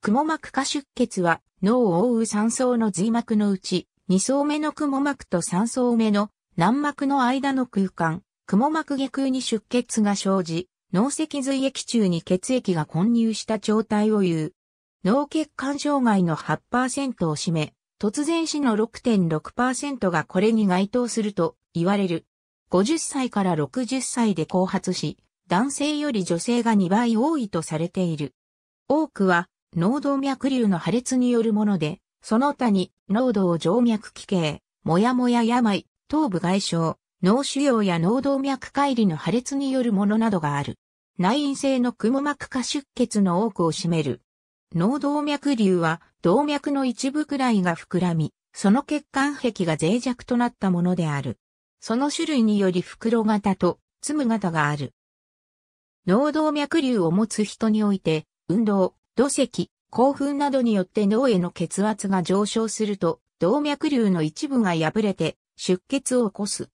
雲膜下出血は脳を覆う3層の髄膜のうち、2層目の雲膜と3層目の軟膜の間の空間、雲膜下空に出血が生じ、脳脊髄液中に血液が混入した状態を言う。脳血管障害の8%を占め、突然死の6.6%がこれに該当すると言われる。50歳から60歳で後発し、男性より女性が2倍多いとされている。多くは脳動脈瘤の破裂によるもので、その他に、脳動静脈奇形、もやもや病、頭部外傷、脳腫瘍や脳動脈解離の破裂によるものなどがある。内因性の蜘蛛膜下出血の多くを占める。脳動脈瘤は、動脈の一部くらいが膨らみ、その血管壁が脆弱となったものである。その種類により袋型と粒型がある。脳動脈瘤を持つ人において、運動、土石、興奮などによって脳への血圧が上昇すると、動脈瘤の一部が破れて、出血を起こす。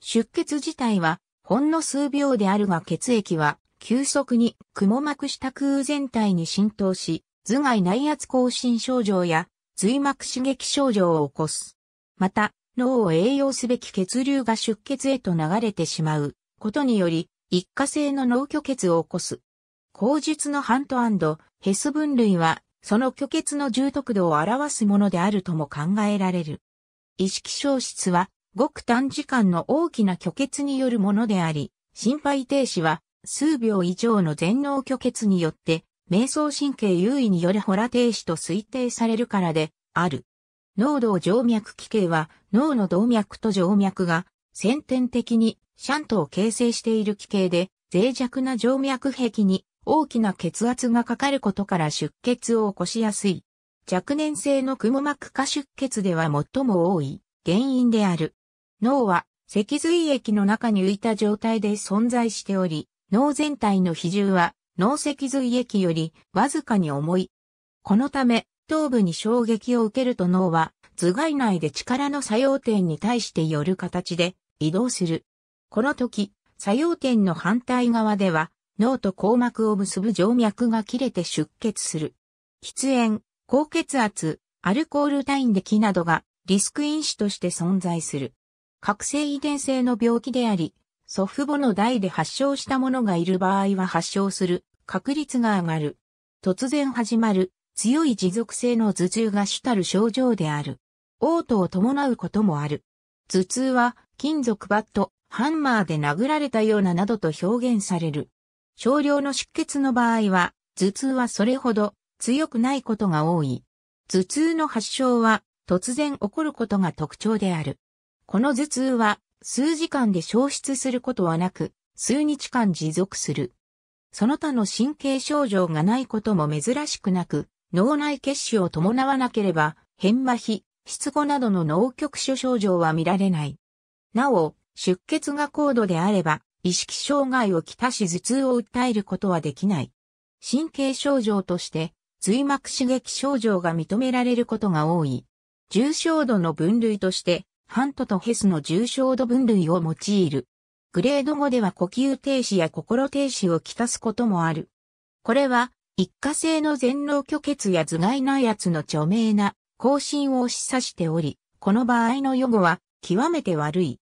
出血自体は、ほんの数秒であるが血液は、急速に、くも膜下空全体に浸透し、頭蓋内圧亢進症状や、髄膜刺激症状を起こす。また、脳を栄養すべき血流が出血へと流れてしまうことにより、一過性の脳虚血を起こす。口述のハントヘス分類は、その虚血の重篤度を表すものであるとも考えられる。意識消失は、ごく短時間の大きな虚血によるものであり、心肺停止は、数秒以上の全脳虚血によって、瞑想神経優位によるホラ停止と推定されるからで、ある。脳動静脈器系は、脳の動脈と静脈が、先天的にシャントを形成している器系で、脆弱な静脈壁に大きな血圧がかかることから出血を起こしやすい。若年性のくも膜下出血では最も多い原因である。脳は脊髄液の中に浮いた状態で存在しており、脳全体の比重は脳脊髄液よりわずかに重い。このため、頭部に衝撃を受けると脳は頭蓋内で力の作用点に対してよる形で移動する。この時、作用点の反対側では脳と硬膜を結ぶ静脈が切れて出血する。喫煙、高血圧、アルコール体で木などがリスク因子として存在する。覚醒遺伝性の病気であり、祖父母の代で発症した者がいる場合は発症する確率が上がる。突然始まる強い持続性の頭痛が主たる症状である。嘔吐を伴うこともある。頭痛は金属バット、ハンマーで殴られたようななどと表現される。少量の出血の場合は、頭痛はそれほど強くないことが多い。頭痛の発症は突然起こることが特徴である。この頭痛は数時間で消失することはなく、数日間持続する。その他の神経症状がないことも珍しくなく、脳内血腫を伴わなければ、変麻痺、失語などの脳局所症状は見られない。なお、出血が高度であれば、意識障害をきたし頭痛を訴えることはできない。神経症状として、髄膜刺激症状が認められることが多い。重症度の分類として、ハントとヘスの重症度分類を用いる。グレード5では呼吸停止や心停止をきたすこともある。これは、一過性の全脳虚血や頭蓋内圧の著名な更新を示唆しており、この場合の予後は極めて悪い。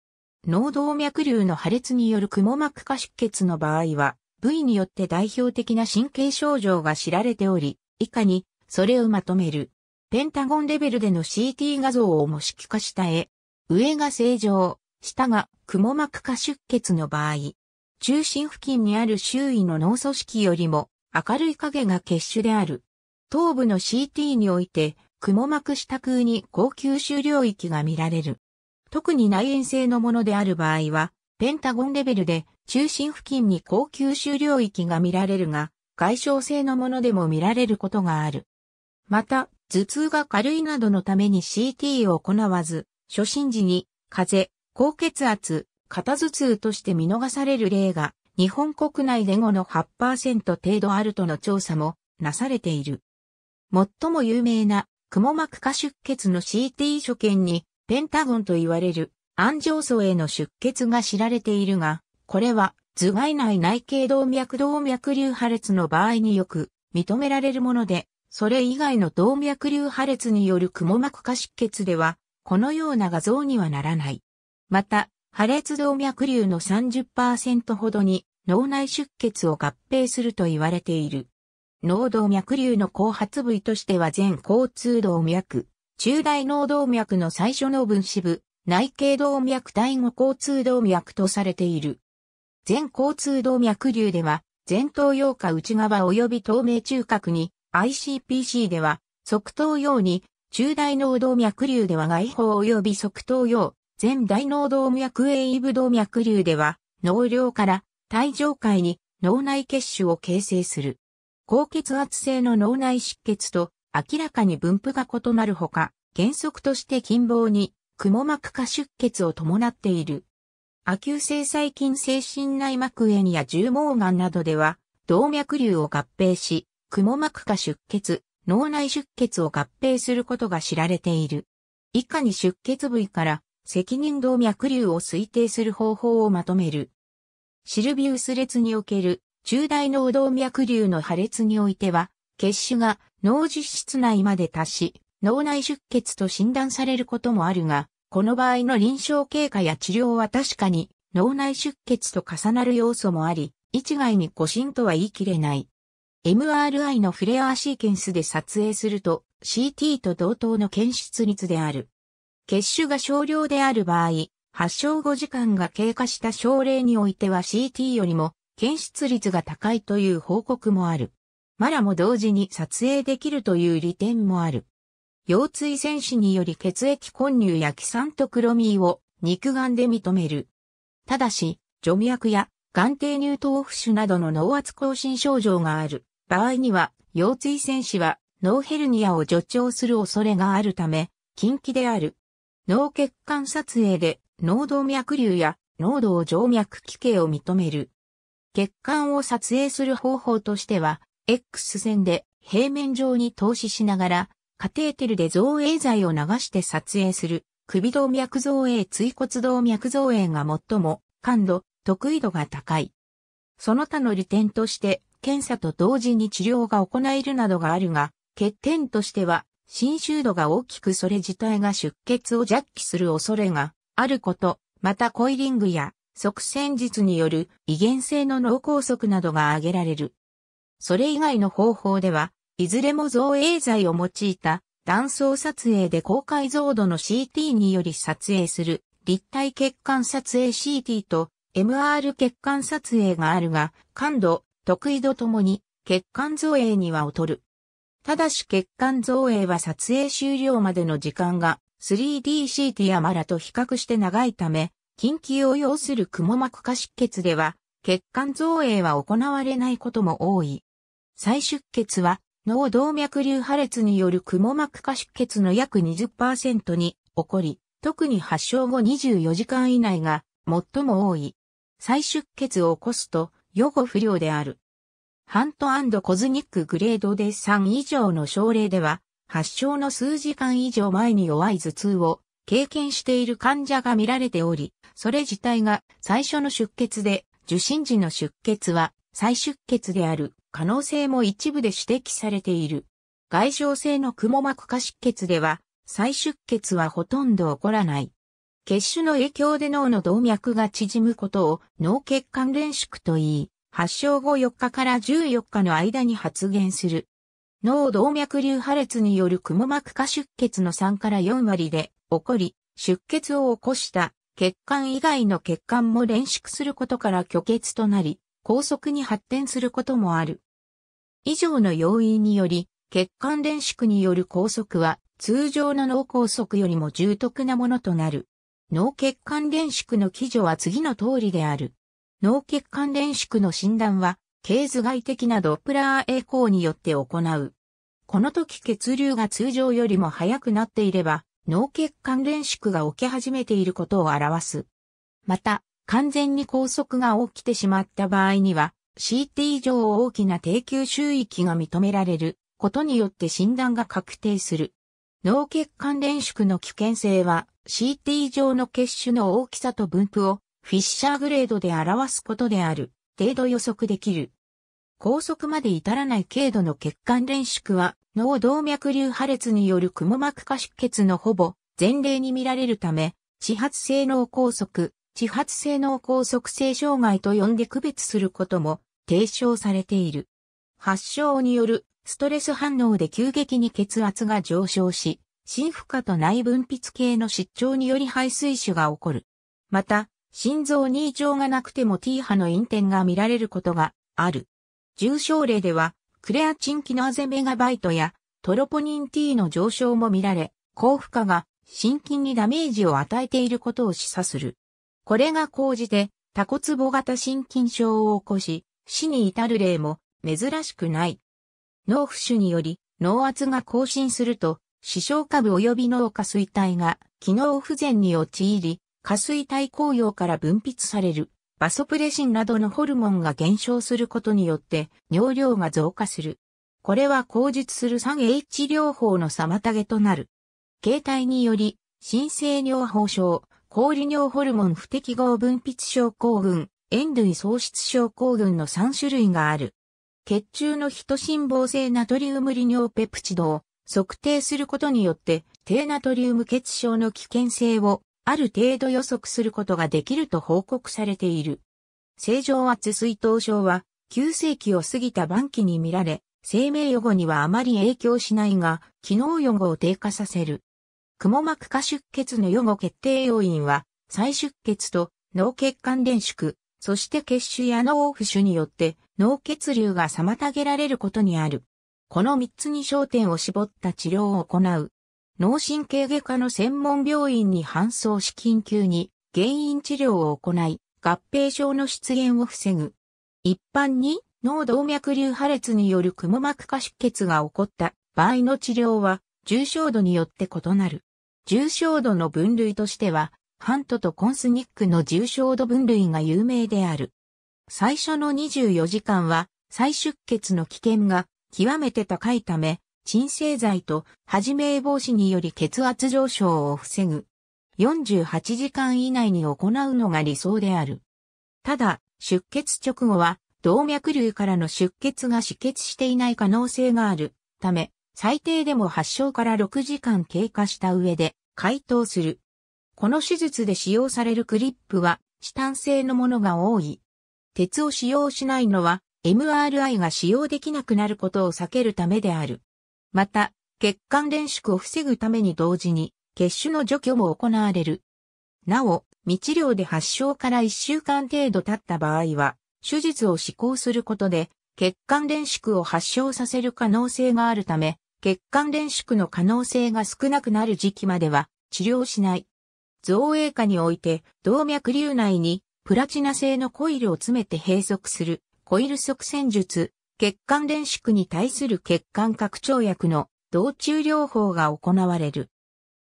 脳動脈瘤の破裂によるくも膜下出血の場合は、部位によって代表的な神経症状が知られており、以下に、それをまとめる。ペンタゴンレベルでの CT 画像を模式化した絵。上が正常、下がくも膜下出血の場合。中心付近にある周囲の脳組織よりも明るい影が結種である。頭部の CT において、くも膜下空に高吸収領域が見られる。特に内縁性のものである場合は、ペンタゴンレベルで中心付近に高吸収領域が見られるが、外傷性のものでも見られることがある。また、頭痛が軽いなどのために CT を行わず、初心時に風邪、高血圧、肩頭痛として見逃される例が、日本国内で5の8%程度あるとの調査もなされている。最も有名な、蜘膜下出血の CT 所見にペンタゴンと言われる安上層への出血が知られているが、これは頭蓋内内頸動脈動脈瘤破裂の場合によく認められるもので、それ以外の動脈瘤破裂によるくも膜下出血では、このような画像にはならない。また、破裂動脈瘤の30%ほどに脳内出血を合併すると言われている。脳動脈瘤の後発部位としては全交通動脈、中大脳動脈の最初の分子部、内頸動脈第5交通動脈とされている。全交通動脈瘤では、前頭葉下内側及び透明中核に、ICPC では、側頭葉に、中大脳動脈瘤では外方及び側頭葉、全大脳動脈栄部動脈瘤では、脳量から体上界に脳内血腫を形成する。高血圧性の脳内出血と明らかに分布が異なるほか、原則として近傍に、くも膜下出血を伴っている。亜急性細菌性心内膜炎や重毛癌などでは、動脈瘤を合併し、くも膜下出血、脳内出血を合併することが知られている。以下に出血部位から責任動脈瘤を推定する方法をまとめる。シルビウス列における中大脳動脈瘤の破裂においては、血腫が脳実質内まで達し、脳内出血と診断されることもあるが、この場合の臨床経過や治療は確かに脳内出血と重なる要素もあり、一概に誤診とは言い切れない。MRI のフレアーシーケンスで撮影すると CT と同等の検出率である。血腫が少量である場合、発症後時間が経過した症例においては CT よりも検出率が高いという報告もある。マラも同時に撮影できるという利点もある。腰椎戦士により血液混入やキサントクロミーを肉眼で認める。ただし、除脈や眼底乳頭浮腫などの脳圧亢進症状がある場合には、腰椎戦士は脳ヘルニアを助長する恐れがあるため、禁忌である。脳血管撮影で脳動脈瘤や脳動静脈器系を認める。血管を撮影する方法としては、X 線で平面上に透視しながら、カテーテルで造影剤を流して撮影する、首動脈造影椎骨動脈造影が最も感度、得意度が高い。その他の利点として、検査と同時に治療が行えるなどがあるが、欠点としては、侵襲度が大きくそれ自体が出血を弱気する恐れがあること、またコイリングや即戦術による遺伝性の脳梗塞などが挙げられる。それ以外の方法では、いずれも造影剤を用いた断層撮影で高解像度の CT により撮影する立体血管撮影 CT と MR 血管撮影があるが、感度、得意度ともに血管造影には劣る。ただし血管造影は撮影終了までの時間が 3DCT やマラと比較して長いため、緊急を要する蜘膜下出血では血管造影は行われないことも多い。再出血は脳動脈瘤破裂によるくも膜下出血の約20%に起こり、特に発症後24時間以内が最も多い。再出血を起こすと予後不良である。ハントコズニックグレードで3以上の症例では、発症の数時間以上前に弱い頭痛を経験している患者が見られており、それ自体が最初の出血で、受診時の出血は再出血である。可能性も一部で指摘されている。外傷性の蜘膜下出血では、再出血はほとんど起こらない。血腫の影響で脳の動脈が縮むことを脳血管連縮と言い、発症後4日から14日の間に発現する。脳動脈瘤破裂による蜘膜下出血の3から4割で起こり、出血を起こした血管以外の血管も連縮することから虚血となり、高速に発展することもある。以上の要因により、血管連縮による拘束は通常の脳梗塞よりも重篤なものとなる。脳血管連縮の基準は次の通りである。脳血管連縮の診断は、経図外的なドップラー栄光によって行う。この時血流が通常よりも速くなっていれば、脳血管連縮が起き始めていることを表す。また、完全に拘束が起きてしまった場合には、CT 上大きな低級周域が認められることによって診断が確定する。脳血管連縮の危険性は CT 上の血腫の大きさと分布をフィッシャーグレードで表すことである程度予測できる。拘束まで至らない軽度の血管連縮は脳動脈瘤破裂によるくも膜下出血のほぼ前例に見られるため、始発性脳拘束、自発性脳梗塞性障害と呼んで区別することも提唱されている。発症によるストレス反応で急激に血圧が上昇し、心負荷と内分泌系の失調により排水腫が起こる。また、心臓に異常がなくても T 波の陰転が見られることがある。重症例では、クレアチンキノアゼメガバイトやトロポニン T の上昇も見られ、高負荷が心筋にダメージを与えていることを示唆する。これが講じて、タコツボ型心筋症を起こし、死に至る例も珍しくない。脳浮腫により、脳圧が更新すると、視床下部及び脳下垂体が機能不全に陥り、下垂体効用から分泌される、バソプレシンなどのホルモンが減少することによって、尿量が増加する。これは口述する 3H 療法の妨げとなる。形態により、新生尿法症、氷尿ホルモン不適合分泌症候群、塩類喪失症候群の3種類がある。血中のヒト辛抱性ナトリウム利尿ペプチドを測定することによって、低ナトリウム血症の危険性をある程度予測することができると報告されている。正常圧水筒症は、急性期を過ぎた晩期に見られ、生命予後にはあまり影響しないが、機能予後を低下させる。くも膜下出血の予後決定要因は、再出血と脳血管電縮、そして血腫や脳浮腫によって脳血流が妨げられることにある。この3つに焦点を絞った治療を行う。脳神経外科の専門病院に搬送し緊急に原因治療を行い、合併症の出現を防ぐ。一般に脳動脈瘤破裂によるくも膜下出血が起こった場合の治療は重症度によって異なる。重症度の分類としては、ハントとコンスニックの重症度分類が有名である。最初の24時間は、再出血の危険が極めて高いため、鎮静剤と始め防止により血圧上昇を防ぐ。48時間以内に行うのが理想である。ただ、出血直後は動脈瘤からの出血が止血していない可能性があるため、最低でも発症から6時間経過した上で解凍する。この手術で使用されるクリップはチタン製のものが多い。鉄を使用しないのは MRI が使用できなくなることを避けるためである。また、血管連縮を防ぐために同時に血腫の除去も行われる。なお、未治療で発症から1週間程度経った場合は、手術を施行することで血管連縮を発症させる可能性があるため、血管連縮の可能性が少なくなる時期までは治療しない。造影下において動脈瘤内にプラチナ製のコイルを詰めて閉塞するコイル塞栓術、血管連縮に対する血管拡張薬の同中療法が行われる。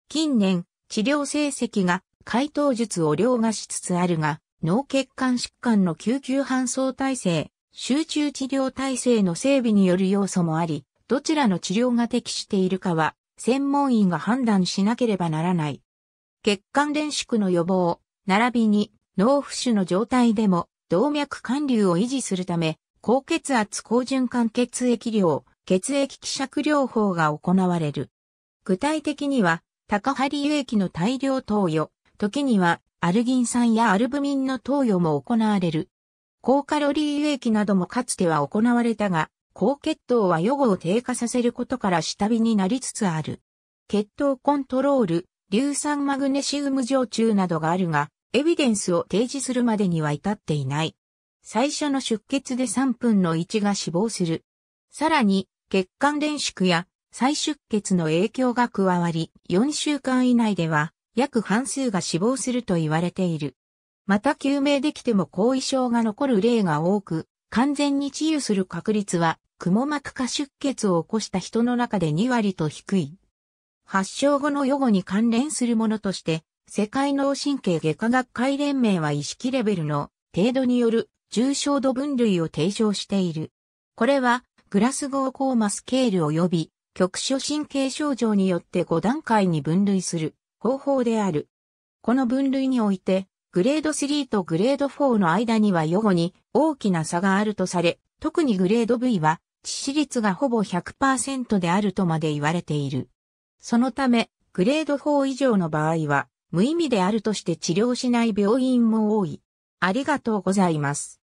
近年、治療成績が解凍術を凌駕しつつあるが、脳血管疾患の救急搬送体制、集中治療体制の整備による要素もあり、どちらの治療が適しているかは、専門医が判断しなければならない。血管連縮の予防、並びに脳浮腫の状態でも動脈管流を維持するため、高血圧高循環血液量、血液希釈療法が行われる。具体的には、高針輸液の大量投与、時にはアルギン酸やアルブミンの投与も行われる。高カロリー輸液などもかつては行われたが、高血糖は予後を低下させることから下火になりつつある。血糖コントロール、硫酸マグネシウム常駐などがあるが、エビデンスを提示するまでには至っていない。最初の出血で3分の1が死亡する。さらに、血管連縮や再出血の影響が加わり、4週間以内では約半数が死亡すると言われている。また救命できても後遺症が残る例が多く、完全に治癒する確率は、蜘膜下出血を起こした人の中で2割と低い。発症後の予後に関連するものとして、世界脳神経外科学会連盟は意識レベルの程度による重症度分類を提唱している。これは、グラスゴーコーマスケール及び局所神経症状によって5段階に分類する方法である。この分類において、グレード3とグレード4の間には予後に大きな差があるとされ、特にグレード V は致死率がほぼ100%であるとまで言われている。そのため、グレード4以上の場合は無意味であるとして治療しない病院も多い。ありがとうございます。